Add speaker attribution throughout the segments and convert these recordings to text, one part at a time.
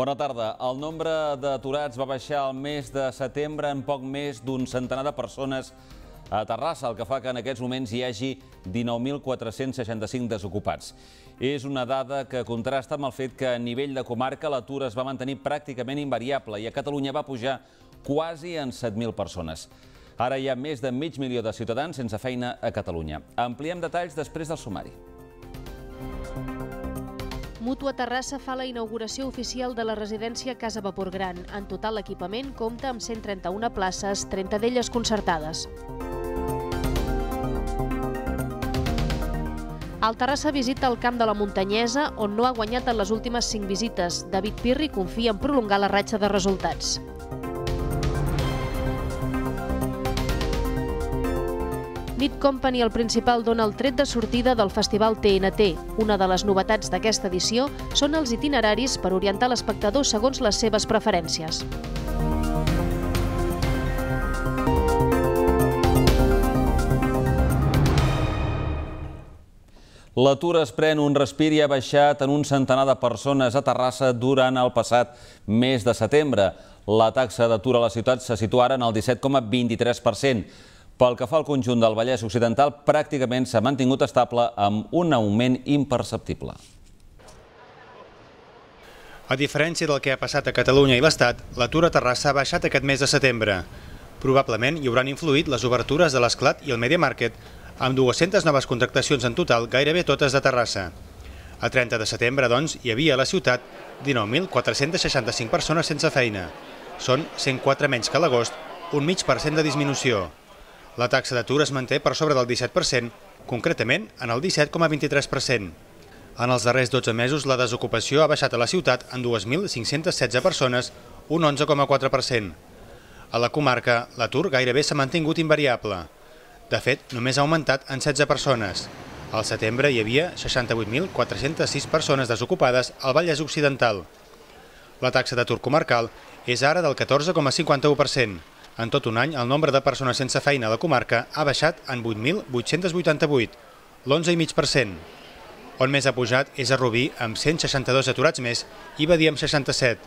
Speaker 1: Bona tarda. El nombre d'aturats va baixar al mes de setembre en poc més d'un centenar de persones a Terrassa, el que fa que en aquests moments hi hagi 19.465 desocupats. És una dada que contrasta amb el fet que a nivell de comarca l'atur es va mantenir pràcticament invariable i a Catalunya va pujar quasi en 7.000 persones. Ara hi ha més de mig milió de ciutadans sense feina a Catalunya. Ampliem detalls després del sumari.
Speaker 2: Mutua Terrassa fa la inauguració oficial de la residència Casa Vapor Gran. En total, l'equipament compta amb 131 places, 30 d'elles concertades. El Terrassa visita el camp de la Muntanyesa, on no ha guanyat en les últimes 5 visites. David Pirri confia en prolongar la ratxa de resultats. Meat Company el principal dona el tret de sortida del Festival TNT. Una de les novetats d'aquesta edició són els itineraris per orientar l'espectador segons les seves preferències.
Speaker 1: L'atur es pren un respir i ha baixat en un centenar de persones a Terrassa durant el passat mes de setembre. La taxa d'atur a la ciutat se situa ara en el 17,23%. Pel que fa al conjunt del Vallès Occidental, pràcticament s'ha mantingut estable amb un augment imperceptible.
Speaker 3: A diferència del que ha passat a Catalunya i l'Estat, l'atur a Terrassa ha baixat aquest mes de setembre. Probablement hi hauran influït les obertures de l'Esclat i el Media Market, amb 200 noves contractacions en total, gairebé totes de Terrassa. A 30 de setembre, doncs, hi havia a la ciutat 19.465 persones sense feina. Són 104 menys que l'agost, un mig per cent de disminució. La taxa d'atur es manté per sobre del 17%, concretament en el 17,23%. En els darrers 12 mesos, la desocupació ha baixat a la ciutat en 2.516 persones, un 11,4%. A la comarca, l'atur gairebé s'ha mantingut invariable. De fet, només ha augmentat en 16 persones. Al setembre hi havia 68.406 persones desocupades al Vallès Occidental. La taxa d'atur comarcal és ara del 14,51%. En tot un any, el nombre de persones sense feina a la comarca ha baixat en 8.888, l'11,5%. On més ha pujat és a Rubí, amb 162 aturats més, i Badia amb 67.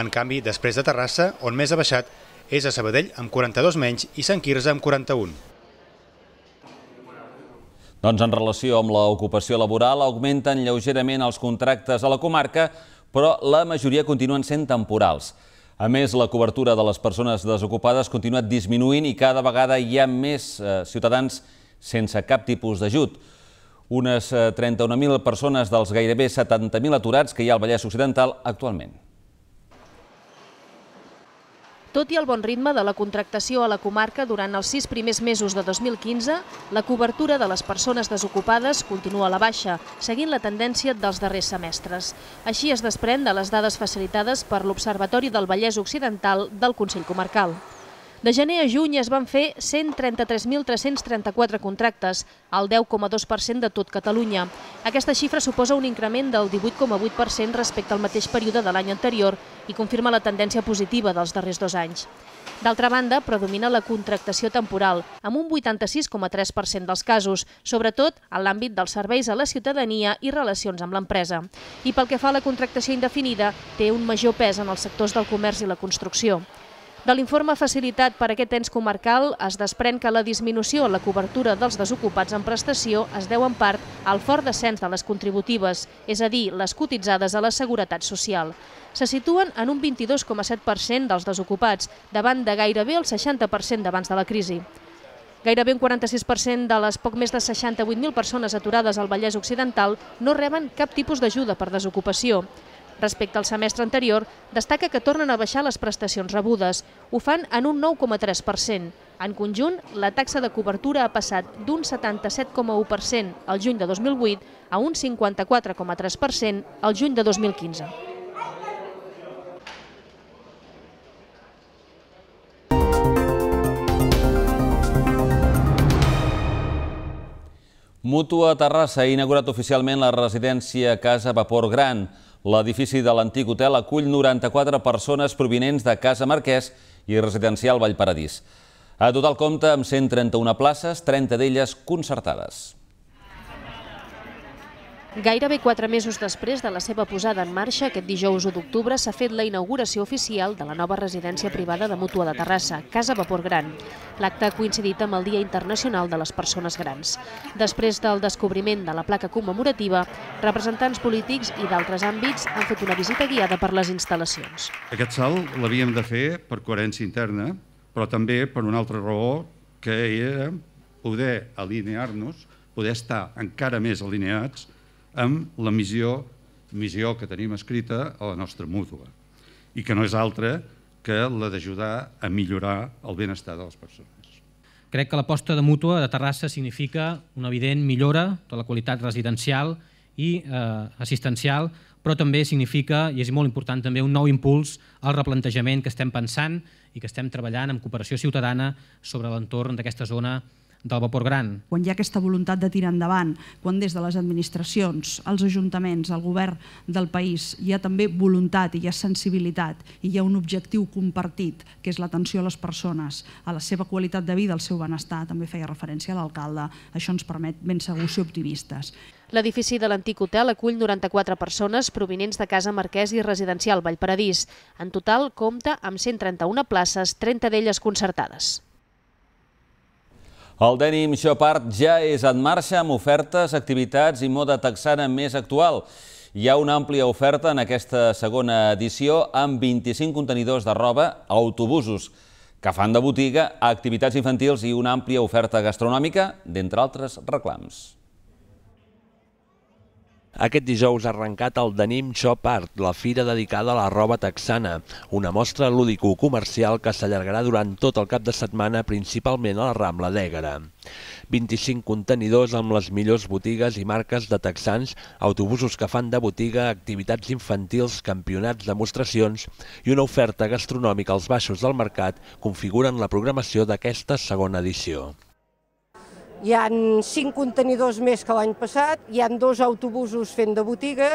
Speaker 3: En canvi, després de Terrassa, on més ha baixat és a Sabadell, amb 42 menys, i Sant Quirze, amb 41.
Speaker 1: Doncs en relació amb l'ocupació laboral, augmenten lleugerament els contractes a la comarca, però la majoria continuen sent temporals. A més, la cobertura de les persones desocupades continua disminuint i cada vegada hi ha més eh, ciutadans sense cap tipus d'ajut. Unes 31.000 eh, persones dels gairebé 70.000 aturats que hi ha al Vallès Occidental actualment.
Speaker 2: Tot i el bon ritme de la contractació a la comarca durant els sis primers mesos de 2015, la cobertura de les persones desocupades continua a la baixa, seguint la tendència dels darrers semestres. Així es desprèn de les dades facilitades per l'Observatori del Vallès Occidental del Consell Comarcal. De gener a juny es van fer 133.334 contractes, el 10,2% de tot Catalunya. Aquesta xifra suposa un increment del 18,8% respecte al mateix període de l'any anterior i confirma la tendència positiva dels darrers dos anys. D'altra banda, predomina la contractació temporal, amb un 86,3% dels casos, sobretot en l'àmbit dels serveis a la ciutadania i relacions amb l'empresa. I pel que fa a la contractació indefinida, té un major pes en els sectors del comerç i la construcció. De l'informe facilitat per aquest ens comarcal es desprèn que la disminució en la cobertura dels desocupats en prestació es deu en part al fort descens de les contributives, és a dir, les cotitzades a la Seguretat Social. Se situen en un 22,7% dels desocupats, davant de gairebé el 60% d'abans de la crisi. Gairebé un 46% de les poc més de 68.000 persones aturades al Vallès Occidental no reben cap tipus d'ajuda per desocupació. Respecte al semestre anterior, destaca que tornen a baixar les prestacions rebudes. Ho fan en un 9,3%. En conjunt, la taxa de cobertura ha passat d'un 77,1% al juny de 2008 a un 54,3% al juny de 2015.
Speaker 1: Mútua Terrassa ha inaugurat oficialment la residència Casa Vapor Gran. L'edifici de l'antic hotel acull 94 persones provinents de Casa Marquès i residencial Vallparadís. A total compta amb 131 places, 30 d'elles concertades.
Speaker 2: Gairebé quatre mesos després de la seva posada en marxa, aquest dijous 1 d'octubre s'ha fet la inauguració oficial de la nova residència privada de Mútua de Terrassa, Casa Vapor Gran. L'acte ha coincidit amb el Dia Internacional de les Persones Grans. Després del descobriment de la placa commemorativa, representants polítics i d'altres àmbits han fet una visita guiada per les instal·lacions.
Speaker 4: Aquest salt
Speaker 1: l'havíem de fer per coherència interna, però també per una altra raó que era poder alinear-nos, poder estar encara més alineats amb la missió, missió que tenim escrita a la nostra mútua i que no és altra que la d'ajudar a millorar el benestar de les persones.
Speaker 3: Crec que l'aposta de mútua de Terrassa significa una evident millora de la qualitat residencial i eh, assistencial, però també significa, i és molt important també, un nou impuls al replantejament que estem pensant i que estem treballant en cooperació ciutadana sobre l'entorn d'aquesta zona del
Speaker 2: vapor gran. Quan hi ha aquesta voluntat de tirar endavant, quan des de les administracions, els ajuntaments, el govern del país, hi ha també voluntat i hi ha sensibilitat i hi ha un objectiu compartit, que és l'atenció a les persones, a la seva qualitat de vida, al seu benestar, també feia referència a l'alcalde. Això ens permet ben segur ser optimistes. L'edifici de l'antic hotel acull 94 persones provinents de Casa Marquès i Residencial Vallparadís. En total compta amb 131 places, 30 d'elles concertades.
Speaker 1: El Denim Shopart ja és en marxa amb ofertes, activitats i moda texana més actual. Hi ha una àmplia oferta en aquesta segona edició amb 25 contenidors de roba a autobusos que fan de botiga a activitats infantils i una àmplia oferta
Speaker 4: gastronòmica, d'entre altres reclams. Aquest dijous ha arrencat el Denim Shop Art, la fira dedicada a la roba texana, una mostra lúdico-comercial que s'allargarà durant tot el cap de setmana principalment a la Rambla d'Ègara. 25 contenidors amb les millors botigues i marques de texans, autobusos que fan de botiga, activitats infantils, campionats, demostracions i una oferta gastronòmica als baixos del mercat configuren la programació d'aquesta segona edició.
Speaker 5: Hi ha cinc contenidors més que l'any passat, hi han dos autobusos fent de botiga,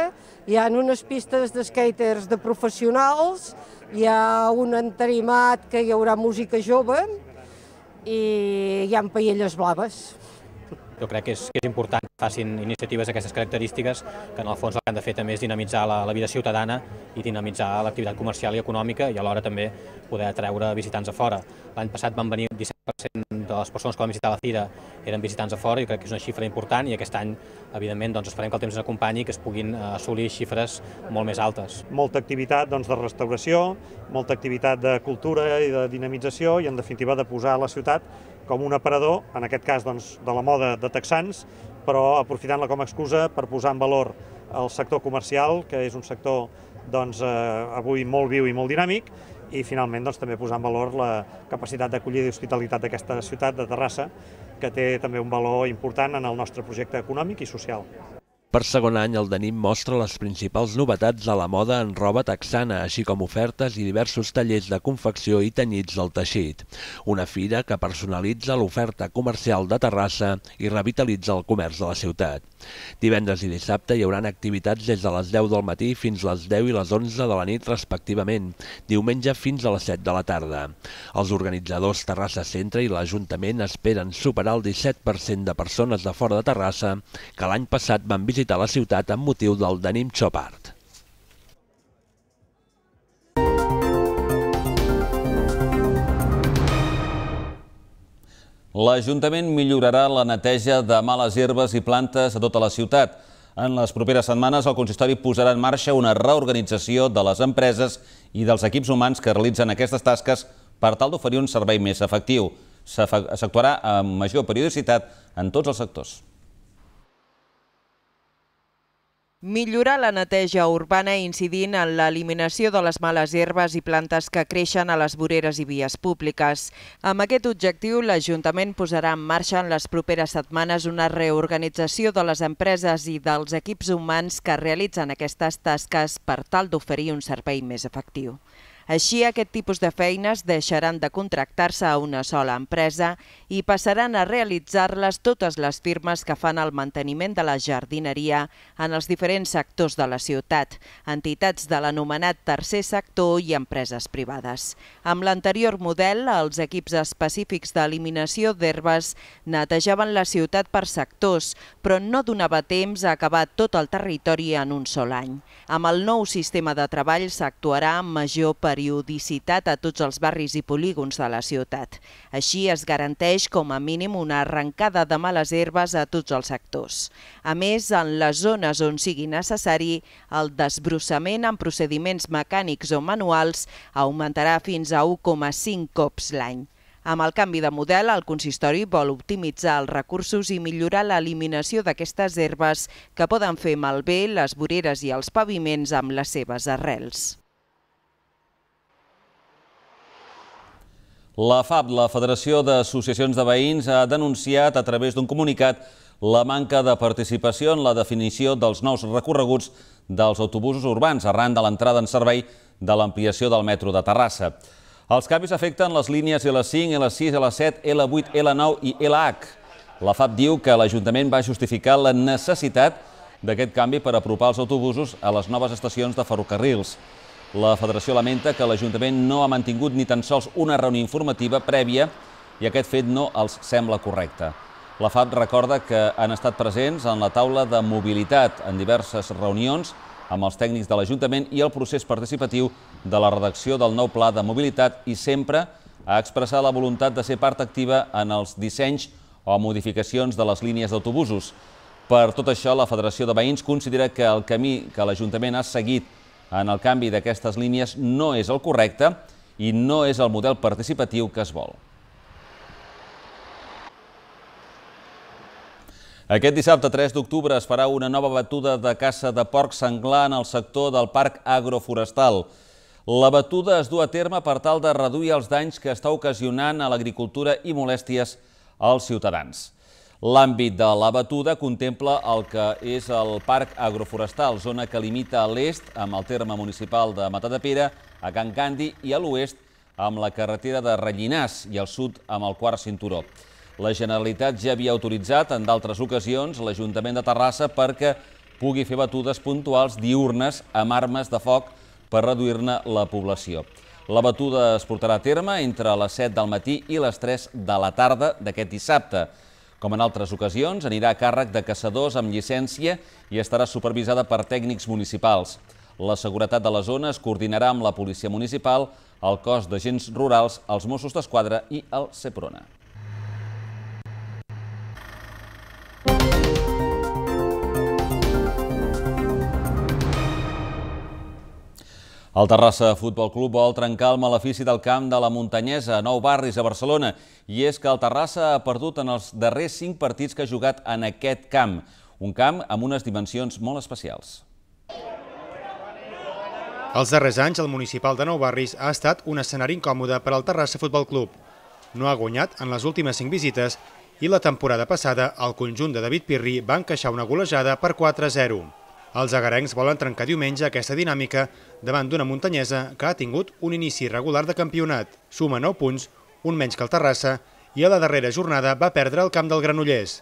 Speaker 5: hi han unes pistes de skaters de professionals, hi ha un entarimat que hi haurà música jove i hi han paelles blaves
Speaker 3: jo crec que és, que és important que facin iniciatives d'aquestes característiques, que en el fons el que han de fer també és dinamitzar la, la vida ciutadana i dinamitzar l'activitat comercial i econòmica i alhora també poder atreure visitants a fora. L'any passat van venir 17% de les persones que van visitar la fira eren visitants a fora i crec que és una xifra important i aquest any, evidentment, doncs, esperem que el temps ens acompanyi i que es puguin eh, assolir xifres molt més altes. Molta activitat doncs, de restauració, molta activitat de cultura i de dinamització i, en definitiva, de posar la ciutat com un aparador, en aquest cas doncs, de la moda de texans, però aprofitant-la com a excusa per posar en valor el sector comercial, que és un sector doncs, eh, avui molt viu i molt dinàmic, i finalment doncs, també posar en valor la capacitat d'acollida i hospitalitat d'aquesta ciutat de Terrassa, que té també un valor important en el nostre projecte econòmic i social.
Speaker 4: Per segon any, el Denim mostra les principals novetats de la moda en roba texana, així com ofertes i diversos tallers de confecció i tenyits del teixit. Una fira que personalitza l'oferta comercial de Terrassa i revitalitza el comerç de la ciutat. Divendres i dissabte hi haurà activitats des de les 10 del matí fins les 10 i les 11 de la nit respectivament, diumenge fins a les 7 de la tarda. Els organitzadors Terrassa Centre i l'Ajuntament esperen superar el 17% de persones de fora de Terrassa que l'any passat van visitar visitar la ciutat amb motiu del Shop Art.
Speaker 1: L'Ajuntament millorarà la neteja de males herbes i plantes a tota la ciutat. En les properes setmanes, el consistori posarà en marxa una reorganització de les empreses i dels equips humans que realitzen aquestes tasques per tal d'oferir un servei més efectiu. S'actuarà amb major periodicitat en tots els sectors.
Speaker 5: Millorar la neteja urbana incidint en l'eliminació de les males herbes i plantes que creixen a les voreres i vies públiques. Amb aquest objectiu, l'Ajuntament posarà en marxa en les properes setmanes una reorganització de les empreses i dels equips humans que realitzen aquestes tasques per tal d'oferir un servei més efectiu. Així, aquest tipus de feines deixaran de contractar-se a una sola empresa i passaran a realitzar-les totes les firmes que fan el manteniment de la jardineria en els diferents sectors de la ciutat, entitats de l'anomenat tercer sector i empreses privades. Amb l'anterior model, els equips específics d'eliminació d'herbes netejaven la ciutat per sectors, però no donava temps a acabar tot el territori en un sol any. Amb el nou sistema de treball s'actuarà amb major perill periodicitat a tots els barris i polígons de la ciutat. Així es garanteix com a mínim una arrencada de males herbes a tots els sectors. A més, en les zones on sigui necessari, el desbrossament amb procediments mecànics o manuals augmentarà fins a 1,5 cops l'any. Amb el canvi de model, el consistori vol optimitzar els recursos i millorar l'eliminació d'aquestes herbes que poden fer malbé les voreres i els paviments amb les seves arrels.
Speaker 1: La FAB, la Federació d'Associacions de Veïns, ha denunciat a través d'un comunicat la manca de participació en la definició dels nous recorreguts dels autobusos urbans arran de l'entrada en servei de l'ampliació del metro de Terrassa. Els canvis afecten les línies L5, L6, L7, L8, L9 i LH. La FAB diu que l'Ajuntament va justificar la necessitat d'aquest canvi per apropar els autobusos a les noves estacions de ferrocarrils. La federació lamenta que l'Ajuntament no ha mantingut ni tan sols una reunió informativa prèvia i aquest fet no els sembla correcte. La FAB recorda que han estat presents en la taula de mobilitat en diverses reunions amb els tècnics de l'Ajuntament i el procés participatiu de la redacció del nou pla de mobilitat i sempre ha expressat la voluntat de ser part activa en els dissenys o modificacions de les línies d'autobusos. Per tot això, la Federació de Veïns considera que el camí que l'Ajuntament ha seguit en el canvi d'aquestes línies no és el correcte i no és el model participatiu que es vol. Aquest dissabte 3 d'octubre es farà una nova batuda de caça de porc senglar en el sector del Parc Agroforestal. La batuda es du a terme per tal de reduir els danys que està ocasionant a l'agricultura i molèsties als ciutadans. L'àmbit de la batuda contempla el que és el Parc Agroforestal, zona que limita a l'est amb el terme municipal de Matadepera, a Can Candi i a l'oest amb la carretera de Rellinàs i al sud amb el quart cinturó. La Generalitat ja havia autoritzat en d'altres ocasions l'Ajuntament de Terrassa perquè pugui fer batudes puntuals diurnes amb armes de foc per reduir-ne la població. La batuda es portarà a terme entre les 7 del matí i les 3 de la tarda d'aquest dissabte, com en altres ocasions, anirà a càrrec de caçadors amb llicència i estarà supervisada per tècnics municipals. La seguretat de la zona es coordinarà amb la Policia Municipal, el cos d'agents rurals, els Mossos d'Esquadra i el CEPRONA. El Terrassa Futbol Club vol trencar el malefici del camp de la Muntanyesa a Nou Barris, a Barcelona. I és que el Terrassa ha perdut en els darrers cinc partits que ha jugat en aquest camp. Un camp amb unes dimensions molt especials.
Speaker 3: Els darrers anys, el municipal de Nou Barris ha estat un escenari incòmode per al Terrassa Futbol Club. No ha guanyat en les últimes cinc visites i la temporada passada el conjunt de David Pirri va encaixar una golejada per 4-0. Els agarencs volen trencar diumenge aquesta dinàmica davant d'una muntanyesa que ha tingut un inici irregular de campionat. Suma 9 punts, un menys que el Terrassa, i a la darrera jornada va perdre el camp del Granollers.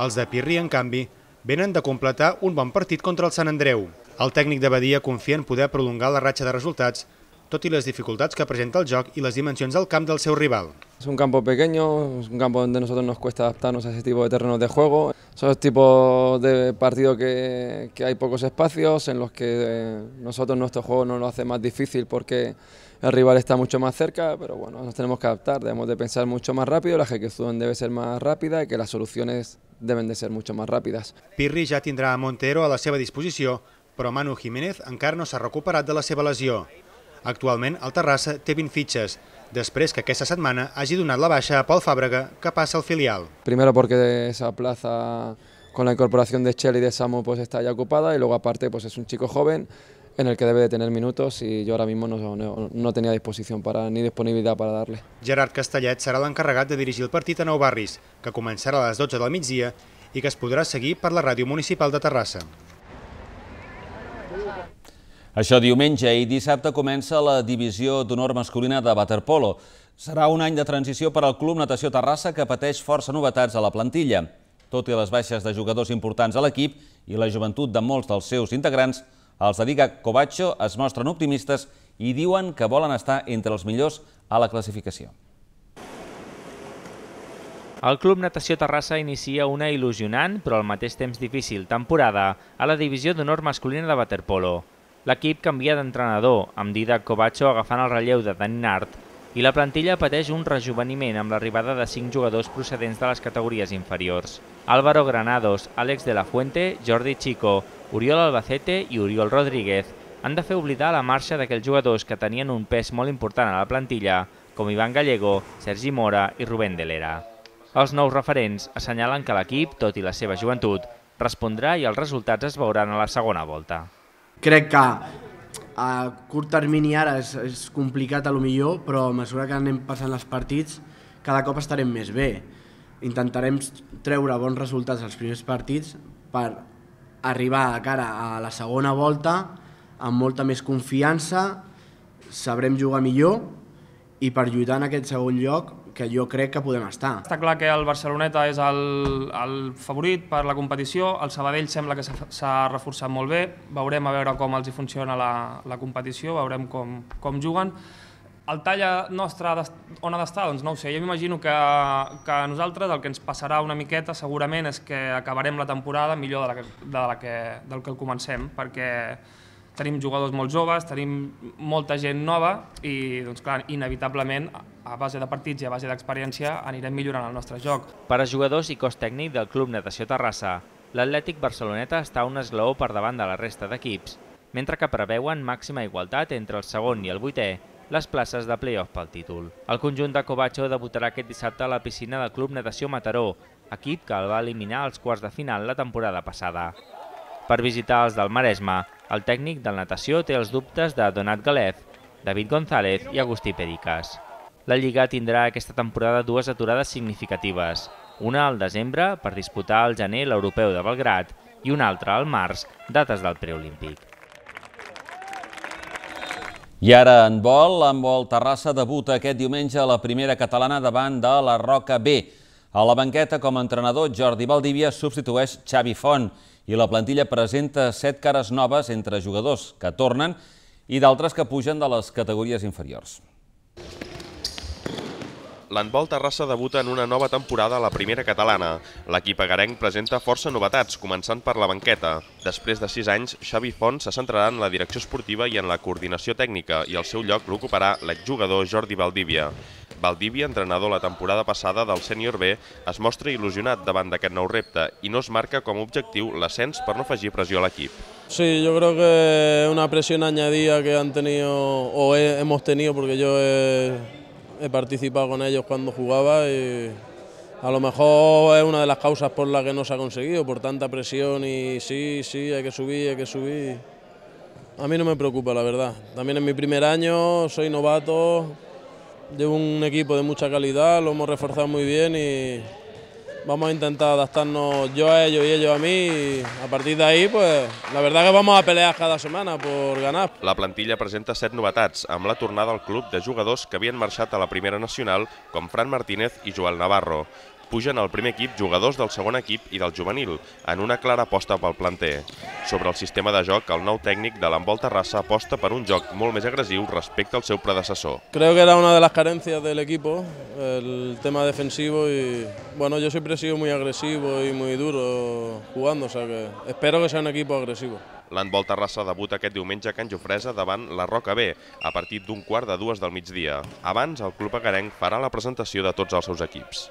Speaker 3: Els de Pirri, en canvi, venen de completar un bon partit contra el Sant Andreu. El tècnic de Badia confia en poder prolongar la ratxa de resultats tot i les dificultats que presenta el joc i les dimensions del camp del seu rival. Es un campo pequeño, es un campo donde nosotros nos cuesta adaptarnos a ese tipo de terrenos de juego. Son los tipos de partidos que, que hay pocos
Speaker 6: espacios en los que eh, nosotros nuestro juego no lo hace más difícil porque el rival está
Speaker 3: mucho más cerca, pero bueno, nos tenemos que adaptar, debemos de pensar mucho más rápido, la ejecución debe ser más rápida y que las soluciones deben de ser mucho más rápidas. Pirri ja tindrà a Montero a la seva disposició, però Manu Jiménez encara no s'ha recuperat de la seva lesió. Actualment, el Terrassa té 20 fitxes, després que aquesta setmana hagi donat la baixa a Pol Fàbrega, que passa al filial.
Speaker 2: Primero
Speaker 6: porque esa plaza con la incorporación de Chely y de Samo pues está ya ocupada y luego aparte
Speaker 3: pues es un chico joven en el que debe de tener minutos y yo ahora mismo no, no, no tenia disposició para, ni disponibilitat para darle. Gerard Castellet serà l'encarregat de dirigir el partit a Nou Barris, que començarà a les 12 del migdia i que es podrà seguir per la ràdio municipal de Terrassa.
Speaker 1: Això diumenge i dissabte comença la divisió d'honor masculina de waterpolo. Serà un any de transició per al Club Natació Terrassa que pateix força novetats a la plantilla. Tot i les baixes de jugadors importants a l'equip i la joventut de molts dels seus integrants, els de Diga Covacho es mostren optimistes i diuen que volen estar entre els
Speaker 6: millors a la classificació. El Club Natació Terrassa inicia una il·lusionant, però al mateix temps difícil, temporada a la divisió d'honor masculina de waterpolo. L'equip canvia d'entrenador, amb Didac Covacho agafant el relleu de Dani Nart, i la plantilla pateix un rejuveniment amb l'arribada de 5 jugadors procedents de les categories inferiors. Álvaro Granados, Àlex de la Fuente, Jordi Chico, Oriol Albacete i Oriol Rodríguez han de fer oblidar la marxa d'aquells jugadors que tenien un pes molt important a la plantilla, com Ivan Gallego, Sergi Mora i Rubén de Lera. Els nous referents assenyalen que l'equip, tot i la seva joventut, respondrà i els resultats es veuran a la segona volta crec que a curt termini ara és, és complicat a lo millor, però a mesura que anem passant els partits cada cop estarem més bé. Intentarem treure bons resultats als primers partits per arribar de cara a la segona volta amb molta més confiança, sabrem jugar millor i per lluitar en aquest segon lloc que jo crec que podem estar. Està clar que el Barceloneta és el, el favorit per la competició, el Sabadell sembla que s'ha reforçat molt bé, veurem a veure com els hi funciona la, la competició, veurem com, com juguen. El talla nostre on ha d'estar? Doncs no ho sé, jo m'imagino que, que a nosaltres el que ens passarà una miqueta segurament és que acabarem la temporada millor de la que, de la que, del que el comencem, perquè tenim jugadors molt joves, tenim molta gent nova i, doncs clar, inevitablement a base de partits i a base d'experiència anirem millorant el nostre joc. Per a jugadors i cos tècnic del Club Natació Terrassa, l'Atlètic Barceloneta està un esglaó per davant de la resta d'equips, mentre que preveuen màxima igualtat entre el segon i el vuitè les places de play-off pel títol. El conjunt de Covacho debutarà aquest dissabte a la piscina del Club Natació Mataró, equip que el va eliminar als quarts de final la temporada passada. Per visitar els del Maresme, el tècnic del Natació té els dubtes de Donat Galef, David González i Agustí Pericas la Lliga tindrà aquesta temporada dues aturades significatives, una al desembre per disputar al gener l'Europeu de Belgrat i una altra al març, dates del preolímpic. I ara en vol, en vol Terrassa
Speaker 1: debuta aquest diumenge a la primera catalana davant de la Roca B. A la banqueta, com a entrenador, Jordi Valdivia substitueix Xavi Font i la plantilla presenta set cares noves entre jugadors que tornen i d'altres que pugen de les categories inferiors
Speaker 7: l'handbol Terrassa debuta en una nova temporada a la primera catalana. L'equip agarenc presenta força novetats, començant per la banqueta. Després de sis anys, Xavi Font se centrarà en la direcció esportiva i en la coordinació tècnica i el seu lloc l'ocuparà l'exjugador Jordi Valdívia. Valdívia, entrenador la temporada passada del Sènior B, es mostra il·lusionat davant d'aquest nou repte i no es marca com a objectiu l'ascens per no afegir pressió a l'equip. Sí, yo creo que una presión añadida que han tenido o hemos tenido porque yo he he participado con ellos cuando jugaba y a lo mejor es una de las causas por las que no se ha conseguido, por tanta presión y sí, sí, hay que subir, hay que subir. A mí no me preocupa, la verdad. También es mi primer año, soy novato, de un equipo de mucha calidad, lo hemos reforzado muy bien y vamos a intentar adaptarnos yo a ellos y ellos a mí y a partir de ahí pues, la verdad que vamos a pelear cada semana por ganar. La plantilla presenta set novetats, amb la tornada al club de jugadors que havien marxat a la primera nacional, com Fran Martínez i Joel Navarro pugen al primer equip jugadors del segon equip i del juvenil, en una clara aposta pel planter. Sobre el sistema de joc, el nou tècnic de l'Envol Terrassa aposta per un joc molt més agressiu respecte al seu predecessor. Creo que era una de las carencias del equipo, el tema defensivo y bueno, yo siempre he sido muy agresivo y muy duro jugando, o sea que espero que sea un equipo agresivo. L'handbol Terrassa debuta aquest diumenge a Can Jofresa davant la Roca B, a partir d'un quart de dues del migdia. Abans, el club agarenc farà la presentació de tots els seus equips.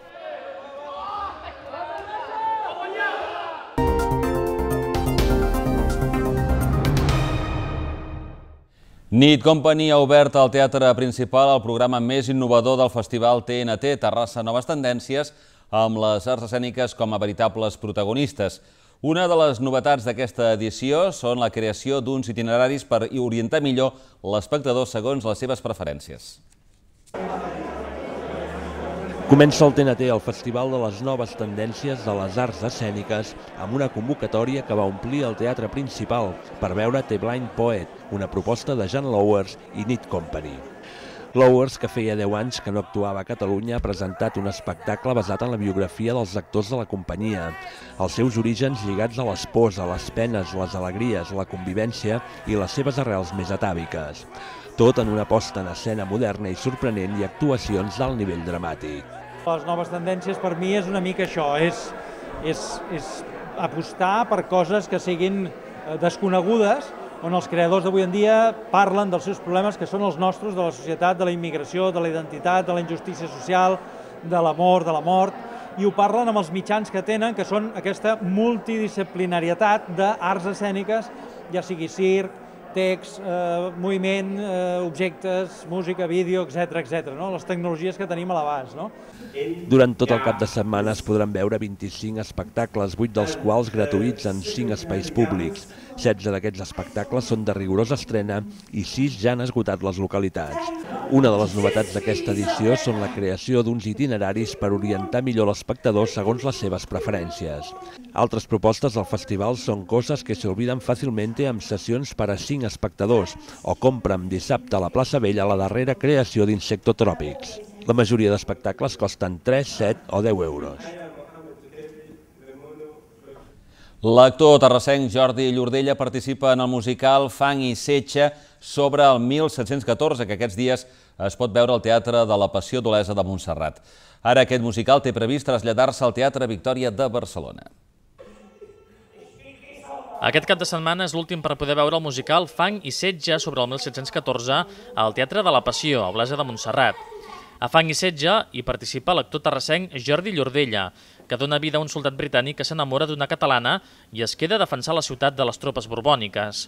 Speaker 1: Nit Company ha obert al Teatre Principal el programa més innovador del Festival TNT, Terrassa Noves Tendències, amb les arts escèniques com a veritables protagonistes. Una de les novetats d'aquesta edició són la creació d'uns itineraris per orientar millor l'espectador segons les seves preferències.
Speaker 4: Comença el TNT, el Festival de les Noves Tendències de les Arts Escèniques, amb una convocatòria que va omplir el teatre principal per veure The Blind Poet, una proposta de Jan Lowers i Knit Company. Lowers, que feia 10 anys que no actuava a Catalunya, ha presentat un espectacle basat en la biografia dels actors de la companyia, els seus orígens lligats a l'esposa, les penes, les alegries, la convivència i les seves arrels més atàviques. Tot en una posta en escena moderna i sorprenent i actuacions d'alt nivell dramàtic. Les noves tendències per mi és una mica això, és, és, és apostar per coses que siguin eh, desconegudes on els creadors d'avui en dia parlen dels seus problemes que són els nostres, de la societat, de la immigració, de la identitat, de la injustícia social, de l'amor, de la mort, i ho parlen amb els mitjans que tenen, que són aquesta multidisciplinarietat d'arts escèniques, ja sigui circ, text, eh, moviment, eh, objectes, música, vídeo, etc etc. no? les tecnologies que tenim a l'abast. No? Durant tot el cap de setmana es podran veure 25 espectacles, 8 dels quals gratuïts en 5 espais públics. 16 d'aquests espectacles són de rigorosa estrena i 6 ja han esgotat les localitats. Una de les novetats d'aquesta edició són la creació d'uns itineraris per orientar millor l'espectador segons les seves preferències. Altres propostes del festival són coses que s'obliden fàcilment amb sessions per a cinc espectadors o compra'm dissabte a la plaça Vella la darrera creació d'insectotròpics. La majoria d'espectacles costen 3, 7 o 10 euros.
Speaker 1: L'actor terrassenc Jordi Llordella participa en el musical Fang i Setxa sobre el 1714, que aquests dies es pot veure al Teatre de la Passió d'Olesa de Montserrat. Ara aquest musical té previst traslladar-se al Teatre Victòria de Barcelona.
Speaker 8: Aquest cap de setmana és l'últim per poder veure el musical Fang i Setge sobre el 1714 al Teatre de la Passió, a Olesa de Montserrat. A Fang i Setge hi participa l'actor terrassenc Jordi Llordella, que dona vida a un soldat britànic que s'enamora d'una catalana i es queda a defensar la ciutat de les tropes borbòniques.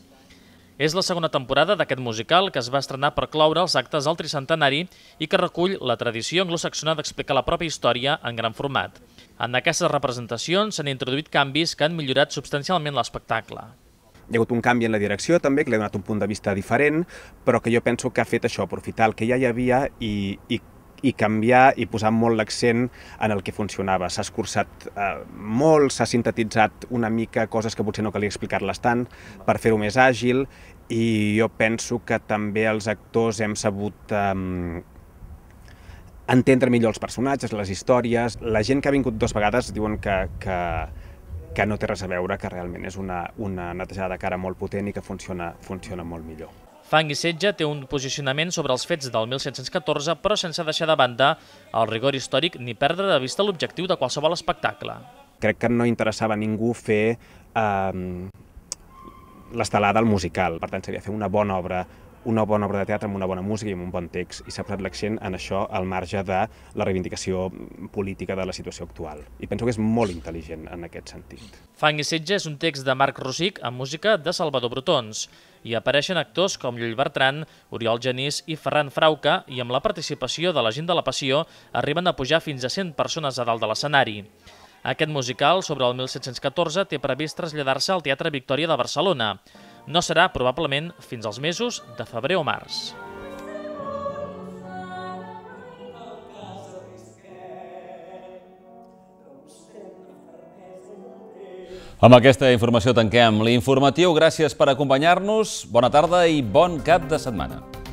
Speaker 8: És la segona temporada d'aquest musical que es va estrenar per cloure els actes del tricentenari i que recull la tradició anglosaxona d'explicar la pròpia història en gran format. En aquestes representacions s'han introduït canvis que han millorat substancialment l'espectacle. Hi
Speaker 3: ha hagut un canvi en la direcció també, que li ha donat un punt de vista diferent, però que jo penso que ha fet això, aprofitar el que ja hi havia i, i i canviar i posar molt l'accent en el que funcionava. S'ha escurçat eh, molt, s'ha sintetitzat una mica coses que potser no calia explicar-les tant per fer-ho més àgil i jo penso que també els actors hem sabut eh, entendre millor els personatges, les històries. La gent que ha vingut dues vegades diuen que, que, que no té res a veure, que realment és una, una netejada de cara molt potent i que funciona, funciona molt millor.
Speaker 8: Fang i Setge té un posicionament sobre els fets del 1714, però sense deixar de banda el rigor històric ni perdre de vista l'objectiu de qualsevol espectacle.
Speaker 3: Crec que no interessava a ningú fer ehm, l'estelada al musical, per tant seria fer una bona obra una bona obra de teatre amb una bona música i amb un bon text i s'ha posat l'accent en això al marge de la reivindicació política de la situació actual. I penso que és molt intel·ligent en aquest sentit.
Speaker 8: Fang i setge és un text de Marc Rosic amb música de Salvador Brotons hi apareixen actors com Llull Bertran, Oriol Genís i Ferran Frauca i amb la participació de la gent de la Passió arriben a pujar fins a 100 persones a dalt de l'escenari. Aquest musical, sobre el 1714, té previst traslladar-se al Teatre Victòria de Barcelona. No serà, probablement, fins als mesos de febrer o març.
Speaker 1: Amb aquesta informació tanquem l'informatiu. Gràcies per acompanyar-nos. Bona tarda i bon cap de setmana.